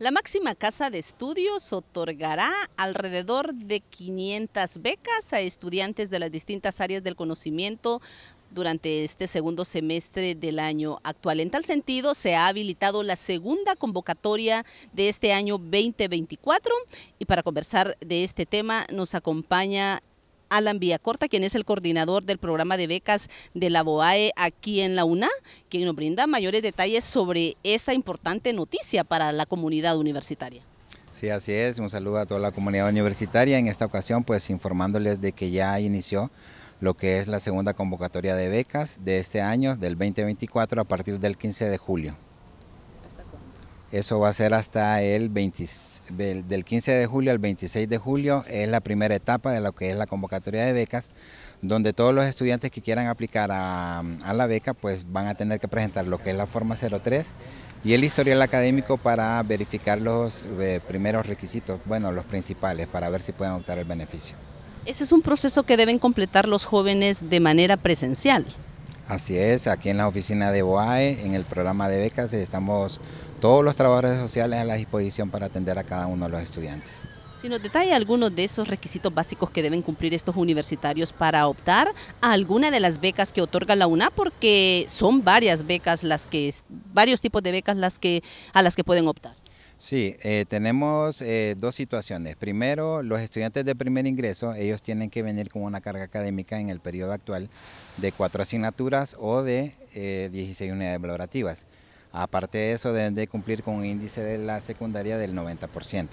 La máxima casa de estudios otorgará alrededor de 500 becas a estudiantes de las distintas áreas del conocimiento durante este segundo semestre del año actual. En tal sentido, se ha habilitado la segunda convocatoria de este año 2024 y para conversar de este tema nos acompaña Alan Villacorta, quien es el coordinador del programa de becas de la BOAE aquí en la UNA, quien nos brinda mayores detalles sobre esta importante noticia para la comunidad universitaria. Sí, así es. Un saludo a toda la comunidad universitaria. En esta ocasión, pues informándoles de que ya inició lo que es la segunda convocatoria de becas de este año, del 2024, a partir del 15 de julio. Eso va a ser hasta el del 15 de julio al 26 de julio, es la primera etapa de lo que es la convocatoria de becas, donde todos los estudiantes que quieran aplicar a, la beca pues van a tener que presentar lo que es la forma 03 y el historial académico para verificar los eh, primeros requisitos, bueno, los principales, para ver si pueden optar el beneficio. Ese es un proceso que deben completar los jóvenes de manera presencial. Así es, aquí en la oficina de BOAE, en el programa de becas, estamos todos los trabajadores sociales a la disposición para atender a cada uno de los estudiantes. Si nos detalla algunos de esos requisitos básicos que deben cumplir estos universitarios para optar a alguna de las becas que otorga la UNA, porque son varias becas las que, varios tipos de becas las que, a las que pueden optar. Sí, eh, tenemos eh, dos situaciones. Primero, los estudiantes de primer ingreso, ellos tienen que venir con una carga académica en el periodo actual de cuatro asignaturas o de 16 eh, unidades valorativas. Aparte de eso, deben de cumplir con un índice de la secundaria del 90%.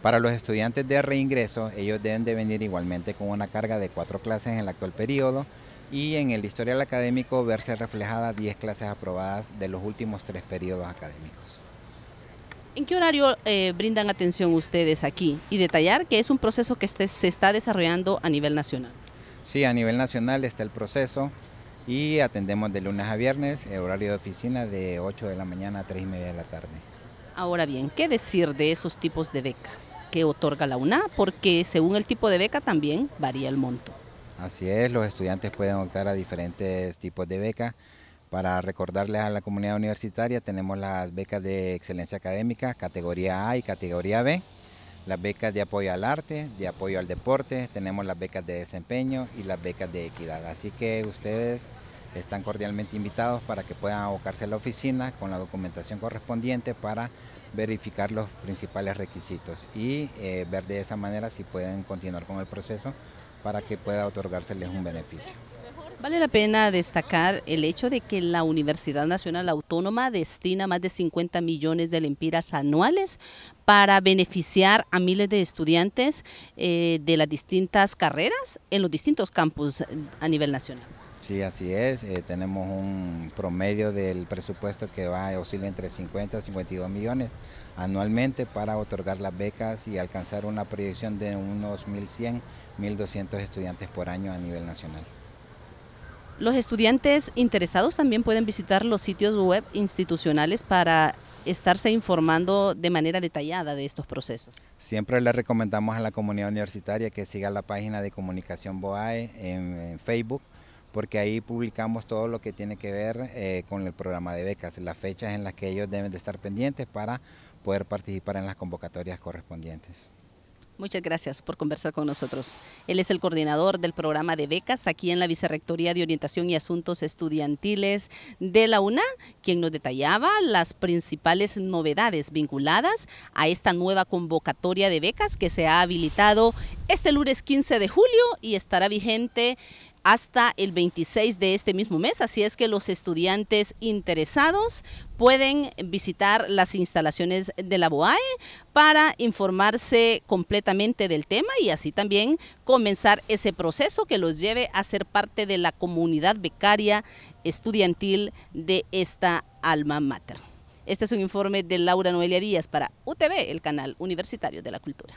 Para los estudiantes de reingreso, ellos deben de venir igualmente con una carga de cuatro clases en el actual periodo y en el historial académico verse reflejadas 10 clases aprobadas de los últimos tres periodos académicos. ¿En qué horario eh, brindan atención ustedes aquí? Y detallar que es un proceso que se está desarrollando a nivel nacional. Sí, a nivel nacional está el proceso y atendemos de lunes a viernes, eh, horario de oficina de 8 de la mañana a 3 y media de la tarde. Ahora bien, ¿qué decir de esos tipos de becas que otorga la UNA? Porque según el tipo de beca también varía el monto. Así es, los estudiantes pueden optar a diferentes tipos de becas. Para recordarles a la comunidad universitaria, tenemos las becas de excelencia académica, categoría A y categoría B las becas de apoyo al arte, de apoyo al deporte, tenemos las becas de desempeño y las becas de equidad. Así que ustedes están cordialmente invitados para que puedan abocarse a la oficina con la documentación correspondiente para verificar los principales requisitos y eh, ver de esa manera si pueden continuar con el proceso para que pueda otorgárseles un beneficio. Vale la pena destacar el hecho de que la Universidad Nacional Autónoma destina más de 50 millones de lempiras anuales para beneficiar a miles de estudiantes eh, de las distintas carreras en los distintos campus eh, a nivel nacional. Sí, así es. Eh, tenemos un promedio del presupuesto que va oscila entre 50 y 52 millones anualmente para otorgar las becas y alcanzar una proyección de unos 1.100, 1.200 estudiantes por año a nivel nacional. Los estudiantes interesados también pueden visitar los sitios web institucionales para estarse informando de manera detallada de estos procesos. Siempre le recomendamos a la comunidad universitaria que siga la página de Comunicación BOAE en, Facebook, porque ahí publicamos todo lo que tiene que ver eh, con el programa de becas, las fechas en las que ellos deben de estar pendientes para poder participar en las convocatorias correspondientes. Muchas gracias por conversar con nosotros. Él es el coordinador del programa de becas aquí en la Vicerrectoría de Orientación y Asuntos Estudiantiles de la UNA, quien nos detallaba las principales novedades vinculadas a esta nueva convocatoria de becas que se ha habilitado este lunes 15 de julio y estará vigente hasta el 26 de este mismo mes, así es que los estudiantes interesados pueden visitar las instalaciones de la BOAE para informarse completamente del tema y así también comenzar ese proceso que los lleve a ser parte de la comunidad becaria estudiantil de esta alma mater. Este es un informe de Laura Noelia Díaz para UTV, el canal universitario de la cultura.